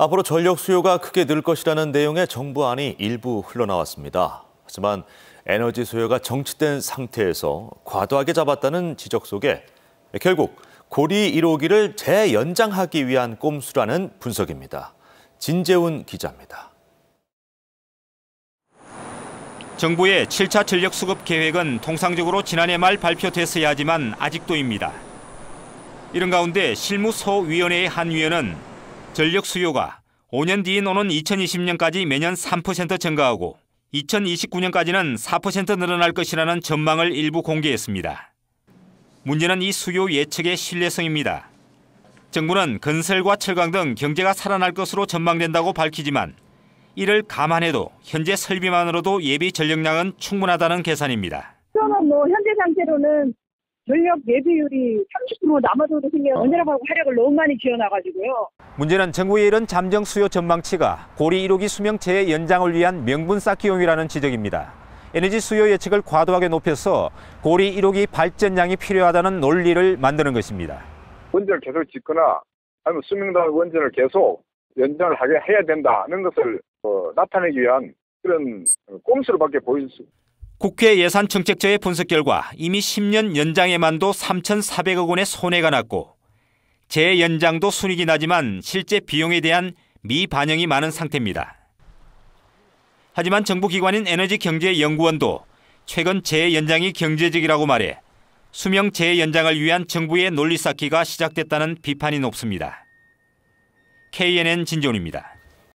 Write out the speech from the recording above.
앞으로 전력 수요가 크게 늘 것이라는 내용의 정부안이 일부 흘러나왔습니다. 하지만 에너지 수요가 정치된 상태에서 과도하게 잡았다는 지적 속에 결국 고리 1호기를 재연장하기 위한 꼼수라는 분석입니다. 진재훈 기자입니다. 정부의 7차 전력 수급 계획은 통상적으로 지난해 말 발표됐어야 하지만 아직도입니다. 이런 가운데 실무소위원회의 한 위원은 전력 수요가 5년 뒤인 오는 2020년까지 매년 3% 증가하고 2029년까지는 4% 늘어날 것이라는 전망을 일부 공개했습니다. 문제는 이 수요 예측의 신뢰성입니다. 정부는 건설과 철강 등 경제가 살아날 것으로 전망된다고 밝히지만 이를 감안해도 현재 설비만으로도 예비 전력량은 충분하다는 계산입니다. 저는 뭐 현재 상태로는 전력 예비율이 30% 남아도도 생겨 은혜라고 어. 화력을 너무 많이 지어놔가지고요. 문제는 정부의 이런 잠정 수요 전망치가 고리 1호기 수명체의 연장을 위한 명분 쌓기용이라는 지적입니다. 에너지 수요 예측을 과도하게 높여서 고리 1호기 발전량이 필요하다는 논리를 만드는 것입니다. 원전을 계속 짓거나 아니면 수명당 원전을 계속 연장을 하게 해야 된다는 것을 어, 나타내기 위한 그런 꼼수로밖에 보일 수 국회 예산정책처의 분석 결과 이미 10년 연장에만도 3,400억 원의 손해가 났고 재연장도 순이긴하지만 실제 비용에 대한 미반영이 많은 상태입니다. 하지만 정부기관인 에너지경제연구원도 최근 재연장이 경제적이라고 말해 수명 재연장을 위한 정부의 논리 쌓기가 시작됐다는 비판이 높습니다. KNN 진존입니다.